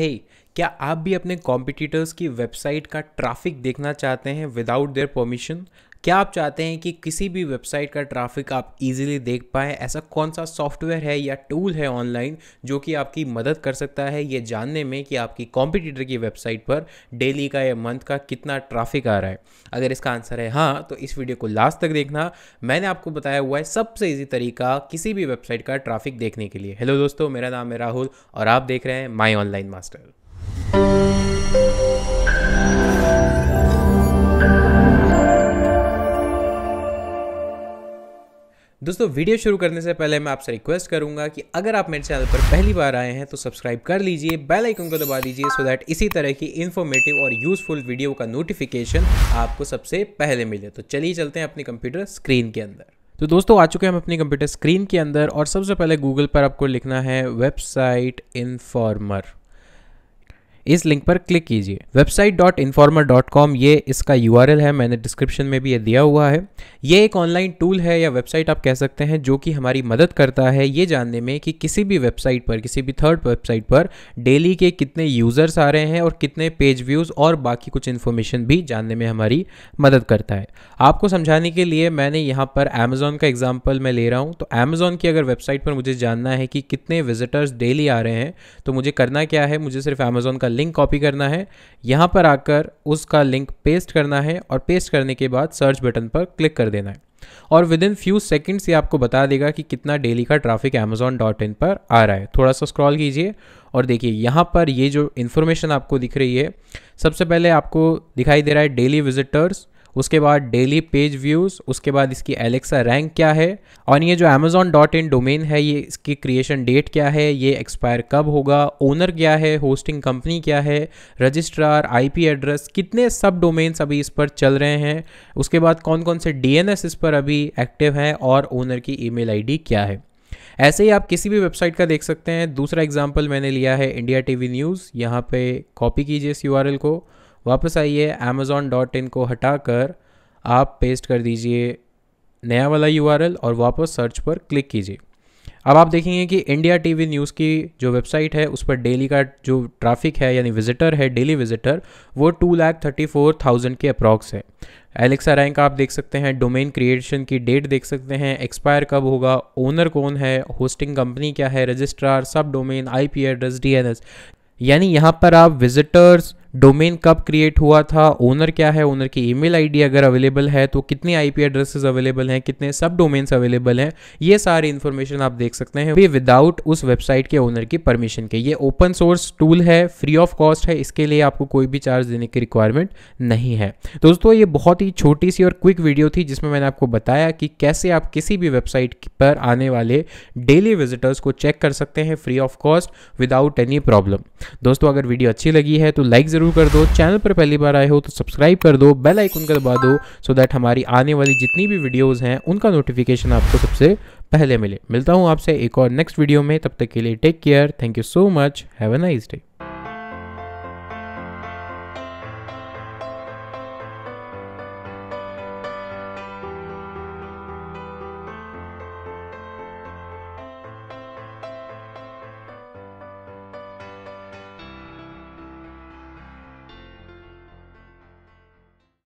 हे hey, क्या आप भी अपने कॉम्पिटिटर्स की वेबसाइट का ट्रैफिक देखना चाहते हैं विदाउट देयर परमिशन क्या आप चाहते हैं कि किसी भी वेबसाइट का ट्रैफिक आप इजीली देख पाएँ ऐसा कौन सा सॉफ्टवेयर है या टूल है ऑनलाइन जो कि आपकी मदद कर सकता है ये जानने में कि आपकी कॉम्पिटिटर की वेबसाइट पर डेली का या मंथ का कितना ट्रैफिक आ रहा है अगर इसका आंसर है हाँ तो इस वीडियो को लास्ट तक देखना मैंने आपको बताया हुआ है सबसे ईजी तरीका किसी भी वेबसाइट का ट्राफिक देखने के लिए हेलो दोस्तों मेरा नाम है राहुल और आप देख रहे हैं माई ऑनलाइन मास्टर दोस्तों वीडियो शुरू करने से पहले मैं आपसे रिक्वेस्ट करूंगा कि अगर आप मेरे चैनल पर पहली बार आए हैं तो सब्सक्राइब कर लीजिए बेल आइकन को दबा दीजिए सो दैट इसी तरह की इन्फॉर्मेटिव और यूजफुल वीडियो का नोटिफिकेशन आपको सबसे पहले मिले तो चलिए चलते हैं अपने कंप्यूटर स्क्रीन के अंदर तो दोस्तों आ चुके हैं हम अपनी कंप्यूटर स्क्रीन के अंदर और सबसे पहले गूगल पर आपको लिखना है वेबसाइट इन्फॉर्मर इस लिंक पर क्लिक कीजिए website dot informer dot com ये इसका यू आर एल है मैंने डिस्क्रिप्शन में भी ये दिया हुआ है ये एक ऑनलाइन टूल है या वेबसाइट आप कह सकते हैं जो कि हमारी मदद करता है ये जानने में कि किसी भी वेबसाइट पर किसी भी थर्ड वेबसाइट पर डेली के कितने यूज़र्स आ रहे हैं और कितने पेज व्यूज़ और बाकी कुछ इन्फॉर्मेशन भी जानने में हमारी मदद करता है आपको समझाने के लिए मैंने यहाँ पर अमेजोन का एग्जाम्पल मैं ले रहा हूँ तो अमेजोन की अगर वेबसाइट पर मुझे जानना है कि कितने विजिटर्स डेली आ रहे हैं तो मुझे करना क्या है मुझे सिर्फ अमेजोन का लिंक कॉपी करना है यहाँ पर आकर उसका लिंक पेस्ट करना है और पेस्ट करने के बाद सर्च बटन पर क्लिक कर देना है और विद इन फ्यू सेकेंड्स ये आपको बता देगा कि कितना डेली का ट्रैफिक अमेजोन डॉट इन पर आ रहा है थोड़ा सा स्क्रॉल कीजिए और देखिए यहाँ पर ये जो इन्फॉर्मेशन आपको दिख रही है सबसे पहले आपको दिखाई दे रहा है डेली विजिटर्स उसके बाद डेली पेज व्यूज़ उसके बाद इसकी एलेक्सा रैंक क्या है और ये जो अमेजोन डॉट इन डोमेन है ये इसकी क्रिएशन डेट क्या है ये एक्सपायर कब होगा ओनर क्या है होस्टिंग कंपनी क्या है रजिस्ट्रार आईपी एड्रेस कितने सब डोमेन्स अभी इस पर चल रहे हैं उसके बाद कौन कौन से डी इस पर अभी एक्टिव हैं और ओनर की ई मेल क्या है ऐसे ही आप किसी भी वेबसाइट का देख सकते हैं दूसरा एग्जाम्पल मैंने लिया है इंडिया टी न्यूज़ यहाँ पर कॉपी कीजिए इस यू को वापस आइए अमेज़ोन डॉट इन को हटा कर आप पेस्ट कर दीजिए नया वाला यू और वापस सर्च पर क्लिक कीजिए अब आप देखेंगे कि इंडिया टीवी न्यूज़ की जो वेबसाइट है उस पर डेली का जो ट्रैफिक है यानी विजिटर है डेली विजिटर वो two lakh thirty four thousand के अप्रॉक्स है एलेक्सा रैंक आप देख सकते हैं डोमेन क्रिएशन की डेट देख सकते हैं एक्सपायर कब होगा ओनर कौन है होस्टिंग कंपनी क्या है रजिस्ट्रार सब domain I P address D N S यानी यहाँ पर आप विजिटर्स डोमेन कब क्रिएट हुआ था ओनर क्या है ओनर की ईमेल आईडी अगर अवेलेबल है तो कितने आईपी एड्रेसेस अवेलेबल हैं कितने सब डोमेन्स अवेलेबल हैं ये सारी इन्फॉर्मेशन आप देख सकते हैं विदाउट उस वेबसाइट के ओनर की परमिशन के ये ओपन सोर्स टूल है फ्री ऑफ कॉस्ट है इसके लिए आपको कोई भी चार्ज देने की रिक्वायरमेंट नहीं है दोस्तों ये बहुत ही छोटी सी और क्विक वीडियो थी जिसमें मैंने आपको बताया कि कैसे आप किसी भी वेबसाइट पर आने वाले डेली विजिटर्स को चेक कर सकते हैं free of cost without any problem दोस्तों अगर वीडियो अच्छी लगी है तो लाइक ज़रूर कर दो चैनल पर पहली बार आए हो तो सब्सक्राइब कर दो बेल आइकन का दबा दो सो दैट हमारी आने वाली जितनी भी वीडियोज़ हैं उनका नोटिफिकेशन आपको सबसे पहले मिले मिलता हूँ आपसे एक और नेक्स्ट वीडियो में तब तक के लिए take care thank you so much have a nice day